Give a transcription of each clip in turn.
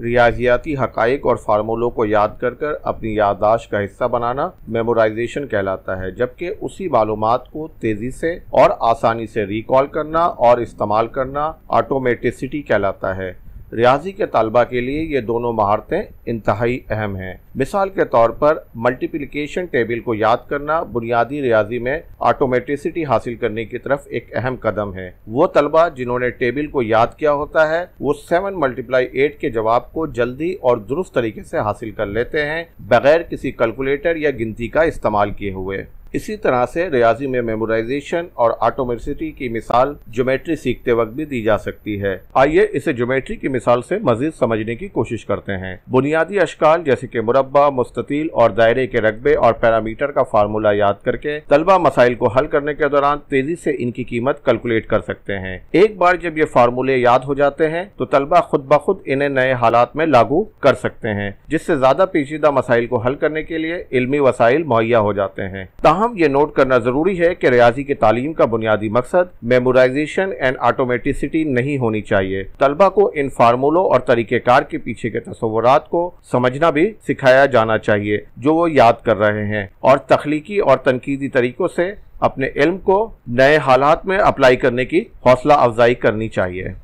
रियाजियाती हकाइक और फार्मूलों को याद कर कर अपनी याददाश्त का हिस्सा बनाना मेमोराइजेशन कहलाता है जबकि उसी मालूम को तेजी से और आसानी से रिकॉल करना और इस्तेमाल करना ऑटोमेटिसिटी कहलाता है रियाजी के तलबा के लिए ये दोनों महारतें इंतहाई अहम हैं मिसाल के तौर पर मल्टीप्लिकेशन टेबल को याद करना बुनियादी रियाजी में ऑटोमेटिसिटी हासिल करने की तरफ एक अहम कदम है वो तलबा जिन्होंने टेबल को याद किया होता है वो सेवन मल्टीप्लाई एट के जवाब को जल्दी और दुरुस्त तरीके से हासिल कर लेते हैं बगैर किसी कैलकुलेटर या गिनती का इस्तेमाल किए हुए इसी तरह से रियाजी में मेमोराइजेशन और ऑटोमेटिसिटी की मिसाल ज्योमेट्री सीखते वक्त भी दी जा सकती है आइए इसे ज्योमेट्री की मिसाल से मजीद समझने की कोशिश करते हैं बुनियादी अशकाल जैसे कि मुरबा मुस्ततील और दायरे के रकबे और पैरामीटर का फार्मूला याद करके तलबा मसाइल को हल करने के दौरान तेजी से इनकी कीमत कैलकुलेट कर सकते हैं एक बार जब ये फार्मूले याद हो जाते हैं तो तलबा खुद ब खुद इन्हें नए हालात में लागू कर सकते हैं जिससे ज्यादा पेचीदा मसाइल को हल करने के लिए इलमी वसाइल मुहैया हो जाते हैं तहम हम ये नोट करना ज़रूरी है कि रियाजी की तालीम का बुनियादी मकसद मेमोराइजेशन एंड ऑटोमेटिसिटी नहीं होनी चाहिए तलबा को इन फार्मूलों और तरीक़ेकार के पीछे के तस्वर को समझना भी सिखाया जाना चाहिए जो वो याद कर रहे हैं और तख्लीकी और तनकीदी तरीक़ों से अपने इल्म को नए हालात में अप्लाई करने की हौसला अफजाई करनी चाहिए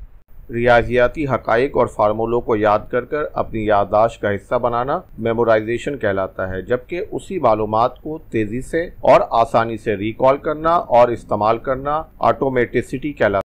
रियाजियाती हकाइक और फार्मूलों को याद कर कर अपनी याददाश्त का हिस्सा बनाना मेमोराइजेशन कहलाता है जबकि उसी मालूम को तेजी से और आसानी से रिकॉल करना और इस्तेमाल करना ऑटोमेटिसिटी कहलाता